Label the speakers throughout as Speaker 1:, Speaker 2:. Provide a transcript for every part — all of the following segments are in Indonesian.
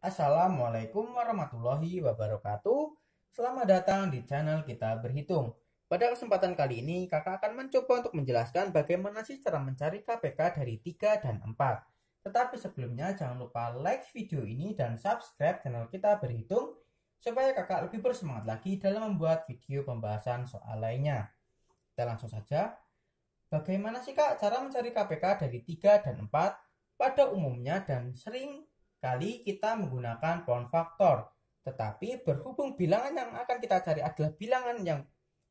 Speaker 1: Assalamualaikum warahmatullahi wabarakatuh. Selamat datang di channel kita berhitung. Pada kesempatan kali ini, kakak akan mencoba untuk menjelaskan bagaimana sih cara mencari KPK dari 3 dan 4. Tetapi sebelumnya, jangan lupa like video ini dan subscribe channel kita berhitung, supaya kakak lebih bersemangat lagi dalam membuat video pembahasan soal lainnya. Kita langsung saja. Bagaimana sih kak cara mencari KPK dari 3 dan 4? Pada umumnya dan sering kali kita menggunakan pound factor. Tetapi berhubung bilangan yang akan kita cari adalah bilangan yang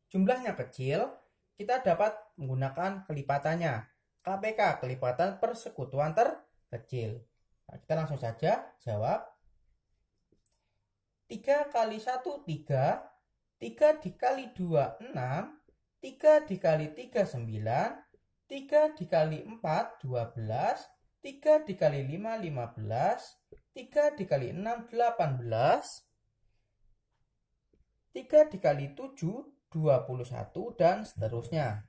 Speaker 1: jumlahnya kecil, kita dapat menggunakan kelipatannya. KPK, kelipatan persekutuan terkecil. Nah, kita langsung saja jawab. 3 kali 1, 3. 3 dikali 2, 6. 3 dikali 3, 9. 3 dikali 4, 12. 3 dikali 5 15 3 dikali 6 18 3 dikali 7 21 dan seterusnya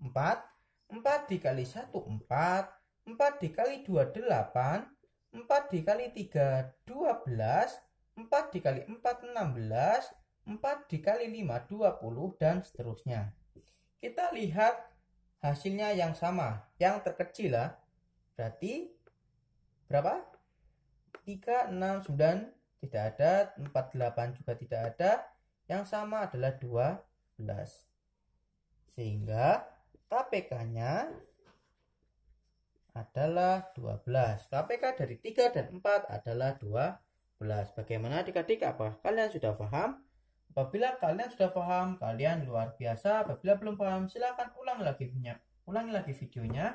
Speaker 1: 4 4 dikali 1 4 4 dikali 2 8 4 dikali 3 12 4 dikali 4 16 4 dikali 5 20 dan seterusnya kita lihat hasilnya yang sama yang terkecil lah Berarti berapa? 3, 6, 9 tidak ada, 4, 8 juga tidak ada. Yang sama adalah 12. Sehingga KPK-nya adalah 12. KPK dari 3 dan 4 adalah 12. Bagaimana adik-adik? Apakah kalian sudah paham? Apabila kalian sudah paham, kalian luar biasa. Apabila belum paham, silakan ulang lagi ulangi lagi videonya